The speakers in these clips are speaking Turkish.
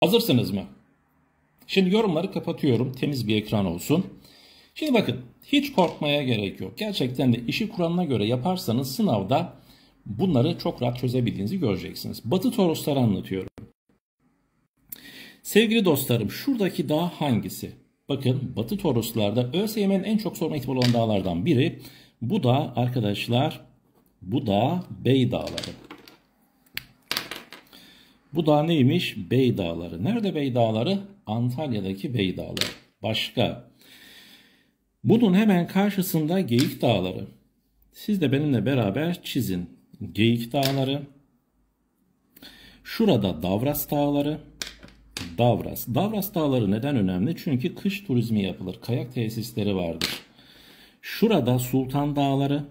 Hazırsınız mı? Şimdi yorumları kapatıyorum. Temiz bir ekran olsun. Şimdi bakın hiç korkmaya gerek yok. Gerçekten de işi kuralına göre yaparsanız sınavda bunları çok rahat çözebildiğinizi göreceksiniz. Batı Torosları anlatıyorum. Sevgili dostlarım şuradaki dağ hangisi? Bakın Batı Toroslarda ÖSYM'nin en çok sorma ihtimali olan dağlardan biri. Bu da arkadaşlar bu da Bey Dağları. Bu dağ neymiş? Bey Dağları. Nerede Bey Dağları? Antalya'daki Bey Dağları. Başka. Bunun hemen karşısında Geyik Dağları. Siz de benimle beraber çizin. Geyik Dağları. Şurada Davras Dağları. Davras. Davras Dağları neden önemli? Çünkü kış turizmi yapılır. Kayak tesisleri vardır. Şurada Sultan Dağları.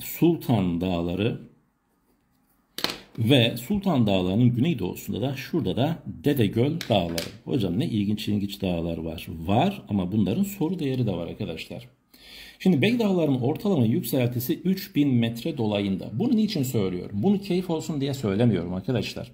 Sultan Dağları ve Sultan Dağları'nın güneydoğusunda da şurada da Dede Göl Dağları. Hocam ne ilginç ilginç dağlar var. Var ama bunların soru değeri de var arkadaşlar. Şimdi Bey Dağları'nın ortalama yükseltisi 3000 metre dolayında. Bunu niçin söylüyorum? Bunu keyif olsun diye söylemiyorum arkadaşlar.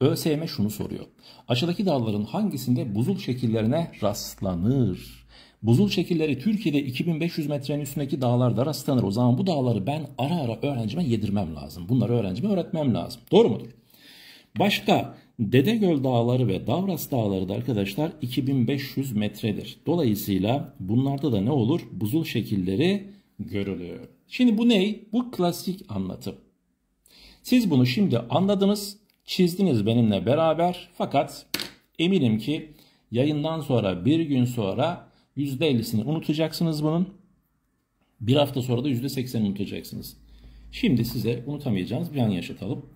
ÖSYM şunu soruyor. Aşağıdaki dağların hangisinde buzul şekillerine rastlanır? Buzul şekilleri Türkiye'de 2500 metrenin üstündeki dağlarda rastlanır. O zaman bu dağları ben ara ara öğrencime yedirmem lazım. Bunları öğrencime öğretmem lazım. Doğru mudur? Başka Dedegöl Dağları ve Davras Dağları da arkadaşlar 2500 metredir. Dolayısıyla bunlarda da ne olur? Buzul şekilleri görülüyor. Şimdi bu ney? Bu klasik anlatım. Siz bunu şimdi anladınız, çizdiniz benimle beraber. Fakat eminim ki yayından sonra bir gün sonra %50'sini unutacaksınız bunun. Bir hafta sonra da %80'ini unutacaksınız. Şimdi size unutamayacağınız bir an yaşatalım.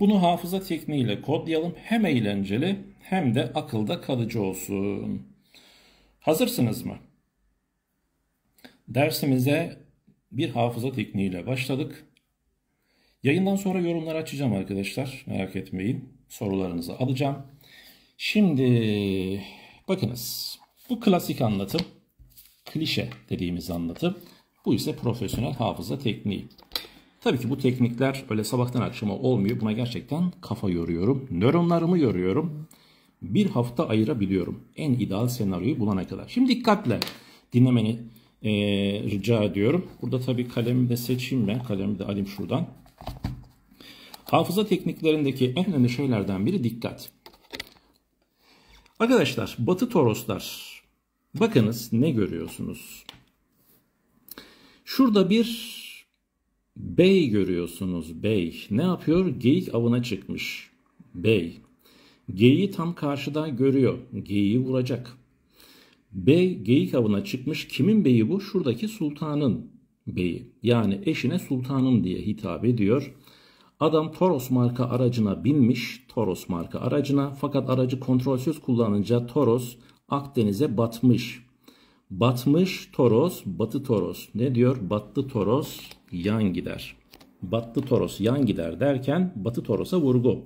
Bunu hafıza tekniğiyle kodlayalım. Hem eğlenceli hem de akılda kalıcı olsun. Hazırsınız mı? Dersimize bir hafıza tekniğiyle başladık. Yayından sonra yorumlar açacağım arkadaşlar. Merak etmeyin. Sorularınızı alacağım. Şimdi bakınız. Bu klasik anlatım, klişe dediğimiz anlatım. Bu ise profesyonel hafıza tekniği. Tabii ki bu teknikler öyle sabahtan akşama olmuyor. Buna gerçekten kafa yoruyorum. Nöronlarımı yoruyorum. Bir hafta ayırabiliyorum. En ideal senaryoyu bulana kadar. Şimdi dikkatle dinlemeni e, rica ediyorum. Burada tabii kalemi de seçeyim ben. Kalemi de alayım şuradan. Hafıza tekniklerindeki en önemli şeylerden biri dikkat. Arkadaşlar Batı Toroslar Bakınız ne görüyorsunuz? Şurada bir bey görüyorsunuz. Bey ne yapıyor? Geyik avına çıkmış. Bey. Geyiği tam karşıda görüyor. Geyiği vuracak. Bey geyik avına çıkmış. Kimin beyi bu? Şuradaki sultanın beyi. Yani eşine sultanım diye hitap ediyor. Adam Toros marka aracına binmiş. Toros marka aracına. Fakat aracı kontrolsüz kullanınca Toros Akdeniz'e batmış. Batmış Toros, Batı Toros. Ne diyor? Battı Toros yan gider. Battı Toros yan gider derken Batı Toros'a vurgu.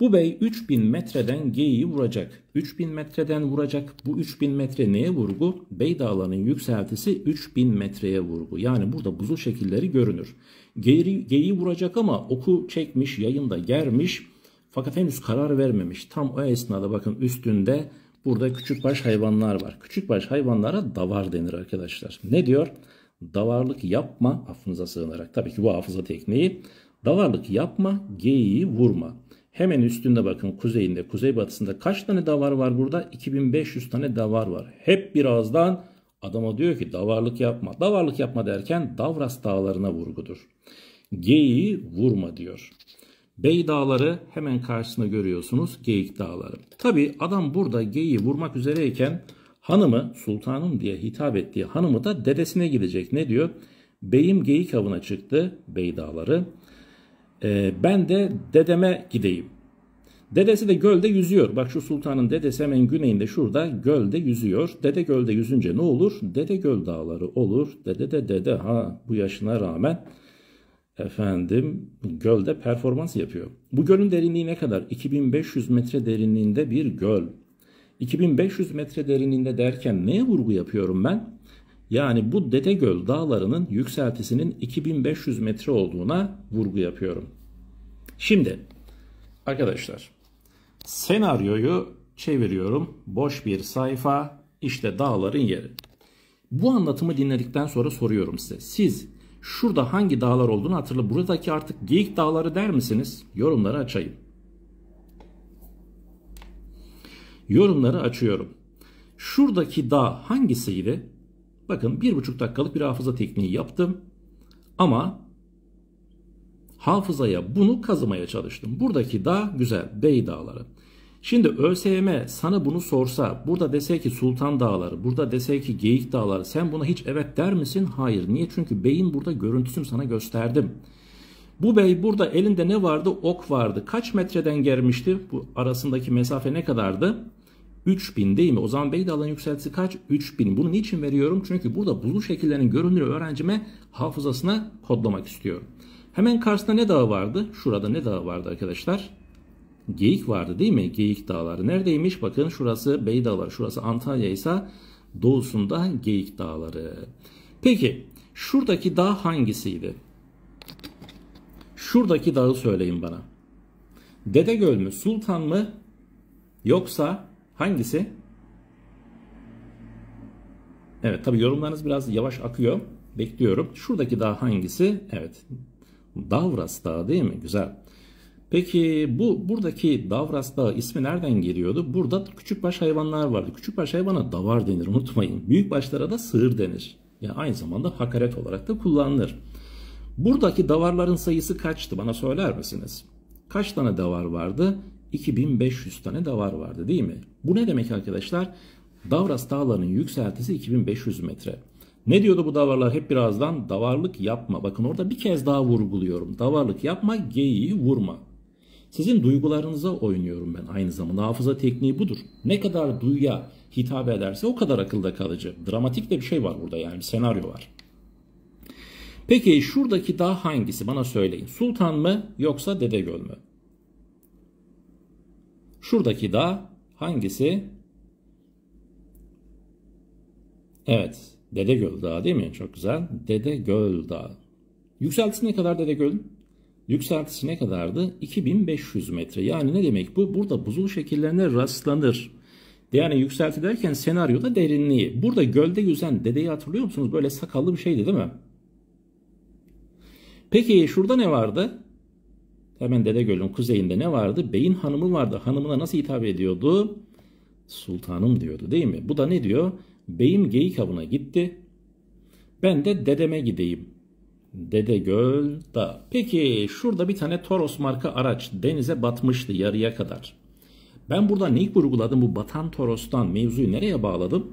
Bu bey 3000 metreden geyiği vuracak. 3000 metreden vuracak. Bu 3000 metre neye vurgu? Bey dağlarının yükseltisi 3000 metreye vurgu. Yani burada buzul şekilleri görünür. Geri, geyiği vuracak ama oku çekmiş, yayında germiş. Fakat henüz karar vermemiş. Tam o esnada bakın üstünde Burada küçük baş hayvanlar var. Küçük baş hayvanlara davar denir arkadaşlar. Ne diyor? Davarlık yapma affınıza sığınarak. Tabii ki bu hafıza tekniği. Davarlık yapma, geyiği vurma. Hemen üstünde bakın kuzeyinde, kuzeybatısında kaç tane davar var burada? 2500 tane davar var. Hep bir ağızdan adama diyor ki davarlık yapma. Davarlık yapma derken Davras dağlarına vurgudur. Geyiği vurma diyor. Bey Dağları hemen karşısında görüyorsunuz Geyik Dağları. Tabi adam burada geyi vurmak üzereyken hanımı sultanım diye hitap ettiği hanımı da dedesine gidecek. Ne diyor? Beyim geyik avına çıktı Bey Dağları. Ee, ben de dedeme gideyim. Dedesi de gölde yüzüyor. Bak şu sultanın dedesi hemen güneyinde şurada gölde yüzüyor. Dede gölde yüzünce ne olur? Dede göl dağları olur. Dede de dede ha bu yaşına rağmen efendim gölde performans yapıyor. Bu gölün derinliği ne kadar? 2500 metre derinliğinde bir göl. 2500 metre derinliğinde derken neye vurgu yapıyorum ben? Yani bu Dede Göl dağlarının yükseltisinin 2500 metre olduğuna vurgu yapıyorum. Şimdi arkadaşlar senaryoyu çeviriyorum. Boş bir sayfa işte dağların yeri. Bu anlatımı dinledikten sonra soruyorum size. Siz Şurada hangi dağlar olduğunu hatırla. Buradaki artık geyik dağları der misiniz? Yorumları açayım. Yorumları açıyorum. Şuradaki dağ hangisiydi? Bakın bir buçuk dakikalık bir hafıza tekniği yaptım. Ama hafızaya bunu kazımaya çalıştım. Buradaki dağ güzel. Bey dağları. Şimdi ÖSYM sana bunu sorsa, burada dese ki Sultan Dağları, burada dese ki Geyik Dağları, sen buna hiç evet der misin? Hayır. Niye? Çünkü beyin burada görüntüsünü sana gösterdim. Bu bey burada elinde ne vardı? Ok vardı. Kaç metreden germişti? Bu arasındaki mesafe ne kadardı? 3000 değil mi? O zaman bey alan yükseltisi kaç? 3000. Bunu niçin veriyorum? Çünkü burada bulu şekillerinin görünürü öğrencime hafızasına kodlamak istiyorum. Hemen karşısında ne dağı vardı? Şurada ne dağı vardı arkadaşlar? Geyik vardı değil mi? Geyik Dağları. Neredeymiş? Bakın şurası Beydağları, şurası Antalya ise doğusunda Geyik Dağları. Peki şuradaki dağ hangisiydi? Şuradaki dağı söyleyin bana. Dede göl mü, Sultan mı yoksa hangisi? Evet tabi yorumlarınız biraz yavaş akıyor. Bekliyorum. Şuradaki dağ hangisi? Evet. Davras Dağı değil mi? Güzel. Peki bu buradaki Davras Dağı ismi nereden geliyordu? Burada küçük baş hayvanlar vardı. Küçük baş hayvana davar denir unutmayın. Büyük başlara da sığır denir. Yani aynı zamanda hakaret olarak da kullanılır. Buradaki davarların sayısı kaçtı bana söyler misiniz? Kaç tane davar vardı? 2500 tane davar vardı değil mi? Bu ne demek arkadaşlar? Davras Dağları'nın yükseltisi 2500 metre. Ne diyordu bu davarlar hep birazdan? Davarlık yapma. Bakın orada bir kez daha vurguluyorum. Davarlık yapma, geyiği vurma. Sizin duygularınıza oynuyorum ben aynı zamanda. Hafıza tekniği budur. Ne kadar duyuya hitap ederse o kadar akılda kalıcı. Dramatik de bir şey var burada yani bir senaryo var. Peki şuradaki dağ hangisi bana söyleyin. Sultan mı yoksa dede göl mü? Şuradaki dağ hangisi? Evet dede göl Dağı değil mi? Çok güzel. Dede göl Dağı. Yükseltisi ne kadar dede Dedegöl'ün? Yükseltisi ne kadardı? 2500 metre. Yani ne demek bu? Burada buzul şekillerine rastlanır. Yani yükselti derken senaryoda derinliği. Burada gölde yüzen dedeyi hatırlıyor musunuz? Böyle sakallı bir şeydi değil mi? Peki şurada ne vardı? Hemen Dede Gölü'nün kuzeyinde ne vardı? Beyin hanımı vardı. Hanımına nasıl hitap ediyordu? Sultanım diyordu değil mi? Bu da ne diyor? Beyim geyik avına gitti. Ben de dedeme gideyim. Dede Göl da. Peki şurada bir tane Toros marka araç denize batmıştı yarıya kadar. Ben burada neyi vurguladım bu batan Toros'tan mevzuyu nereye bağladım?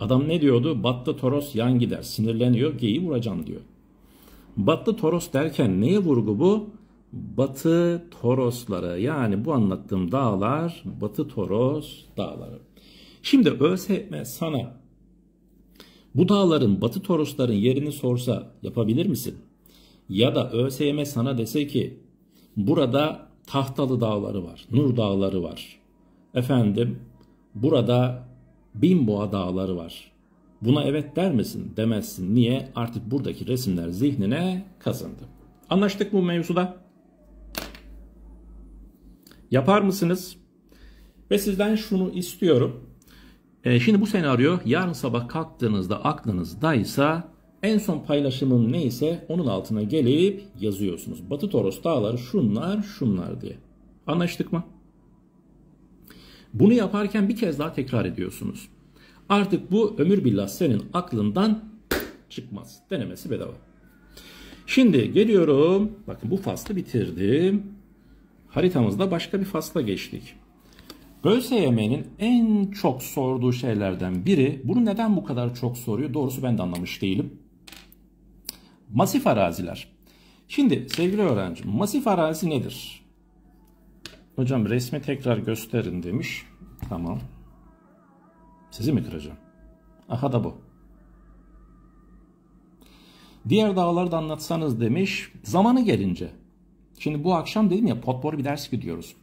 Adam ne diyordu? Battı Toros yan gider. Sinirleniyor. Geyi vuracağım diyor. Battı Toros derken neye vurgu bu? Batı Toros'lara, yani bu anlattığım dağlar Batı Toros dağları. Şimdi ÖSYM sana bu dağların Batı Torosların yerini sorsa yapabilir misin? Ya da ÖSYM sana dese ki burada Tahtalı Dağları var, Nur Dağları var. Efendim burada Binboğa Dağları var. Buna evet der misin? Demezsin. Niye? Artık buradaki resimler zihnine kazındı. Anlaştık bu mevzuda. Yapar mısınız? Ve sizden şunu istiyorum. E, şimdi bu senaryo yarın sabah kalktığınızda aklınızdaysa en son paylaşımım neyse onun altına gelip yazıyorsunuz. Batı Toros dağları şunlar şunlar diye. Anlaştık mı? Bunu yaparken bir kez daha tekrar ediyorsunuz. Artık bu ömür billah senin aklından çıkmaz. Denemesi bedava. Şimdi geliyorum. Bakın bu faslı bitirdim. Haritamızda başka bir fasla geçtik. Bölse ÖSYM'nin en çok sorduğu şeylerden biri bunu neden bu kadar çok soruyor doğrusu ben de anlamış değilim. Masif araziler. Şimdi sevgili öğrenci, masif arazi nedir? Hocam resmi tekrar gösterin demiş. Tamam. Sizi mi kıracağım? Aha da bu. Diğer dağları da anlatsanız demiş. Zamanı gelince. Şimdi bu akşam dedim ya potpor bir ders gidiyoruz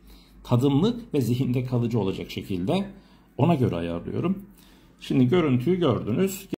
tadımlık ve zihinde kalıcı olacak şekilde ona göre ayarlıyorum. Şimdi görüntüyü gördünüz.